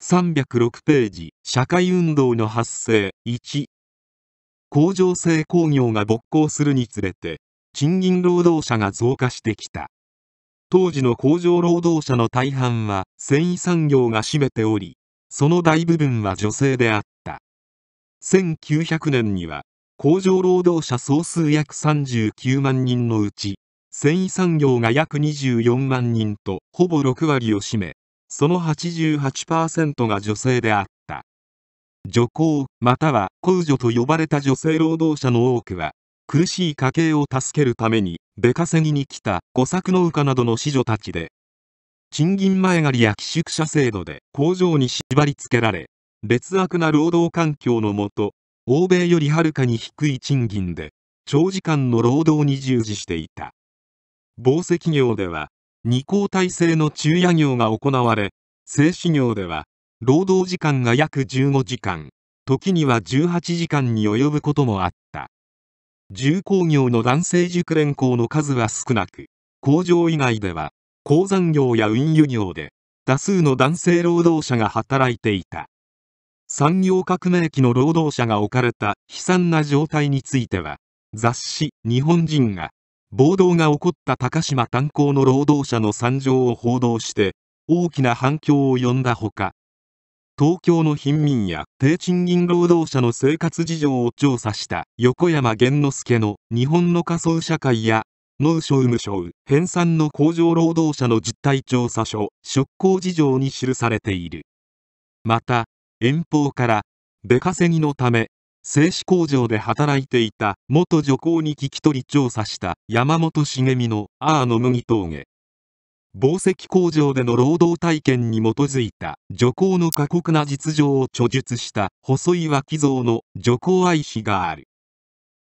306ページ社会運動の発生1工場製工業が勃興するにつれて賃金労働者が増加してきた当時の工場労働者の大半は繊維産業が占めておりその大部分は女性であった1900年には工場労働者総数約39万人のうち繊維産業が約24万人とほぼ6割を占めその88%が女性であった女工または公女と呼ばれた女性労働者の多くは苦しい家計を助けるために出稼ぎに来た小作農家などの子女たちで賃金前借りや寄宿舎制度で工場に縛り付けられ劣悪な労働環境のもと欧米よりはるかに低い賃金で長時間の労働に従事していた紡績業では二交代制の昼夜業が行われ製紙業では労働時間が約15時間時には18時間に及ぶこともあった重工業の男性熟練工の数は少なく工場以外では鉱山業や運輸業で多数の男性労働者が働いていた産業革命期の労働者が置かれた悲惨な状態については雑誌「日本人」が暴動が起こった高島炭鉱の労働者の惨状を報道して大きな反響を呼んだほか東京の貧民や低賃金労働者の生活事情を調査した横山玄之助の「日本の仮想社会」や農商務省編纂の工場労働者の実態調査書「職工事情」に記されているまた遠方から出稼ぎのため製紙工場で働いていた元女工に聞き取り調査した山本茂美の「ああの麦峠」紡績工場での労働体験に基づいた女工の過酷な実情を著述した細井脇蔵の「女工愛妃」がある